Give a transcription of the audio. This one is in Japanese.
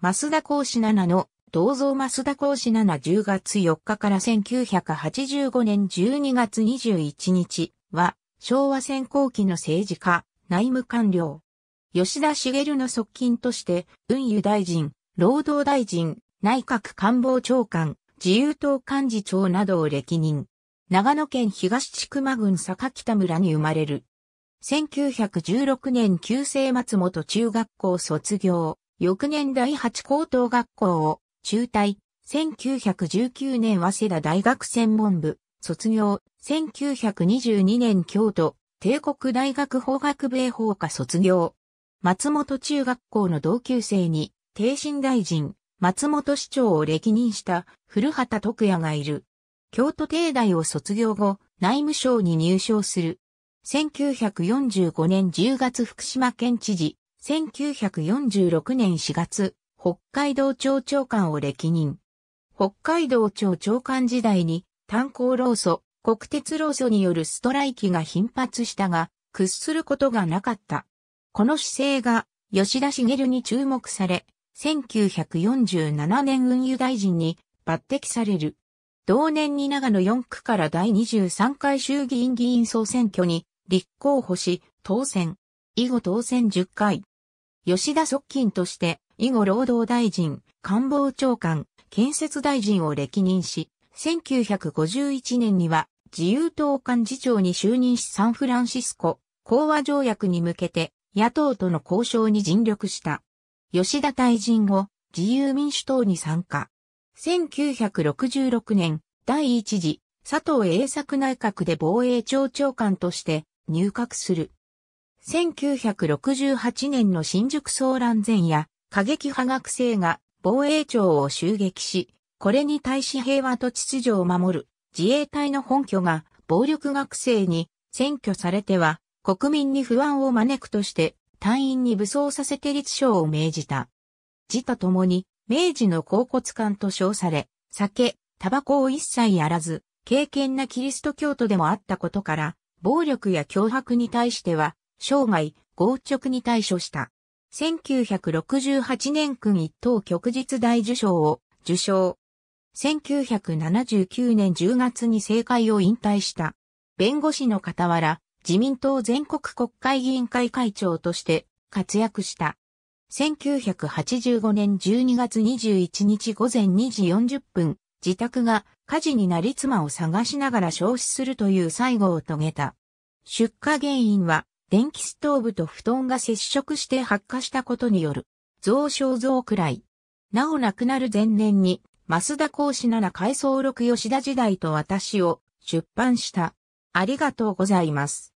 増田講師7の、銅像増田講師7 10月4日から1985年12月21日は、昭和戦後期の政治家、内務官僚。吉田茂の側近として、運輸大臣、労働大臣、内閣官房長官、自由党幹事長などを歴任。長野県東千曲郡坂北村に生まれる。1916年旧制松本中学校卒業。翌年第8高等学校を中退、1919年早稲田大学専門部、卒業、1922年京都、帝国大学法学部へ法科卒業。松本中学校の同級生に、帝神大臣、松本市長を歴任した古畑徳也がいる。京都帝大を卒業後、内務省に入省する。1945年10月福島県知事、1946年4月、北海道庁長官を歴任。北海道庁長官時代に炭鉱労組、国鉄労組によるストライキが頻発したが、屈することがなかった。この姿勢が吉田茂に注目され、1947年運輸大臣に抜擢される。同年に長野4区から第23回衆議院議員総選挙に立候補し、当選。以後当選10回。吉田側近として、以後労働大臣、官房長官、建設大臣を歴任し、1951年には自由党幹事長に就任しサンフランシスコ講和条約に向けて野党との交渉に尽力した。吉田大臣後、自由民主党に参加。1966年、第一次佐藤栄作内閣で防衛庁長官として入閣する。1968年の新宿騒乱前夜、過激派学生が防衛庁を襲撃し、これに対し平和と秩序を守る自衛隊の本拠が暴力学生に占拠されては国民に不安を招くとして隊員に武装させて立証を命じた。自他ともに明治の甲骨館と称され、酒、タバコを一切やらず、敬虔なキリスト教徒でもあったことから、暴力や脅迫に対しては生涯、豪直に対処した。1968年君一等旭日大受賞を受賞。1979年10月に政界を引退した。弁護士の傍ら、自民党全国国会議員会会長として活躍した。1985年12月21日午前2時40分、自宅が火事になり妻を探しながら消死するという最後を遂げた。出火原因は電気ストーブと布団が接触して発火したことによる、増床増くらい。なお亡くなる前年に、増田講師なら回想録吉田時代と私を出版した。ありがとうございます。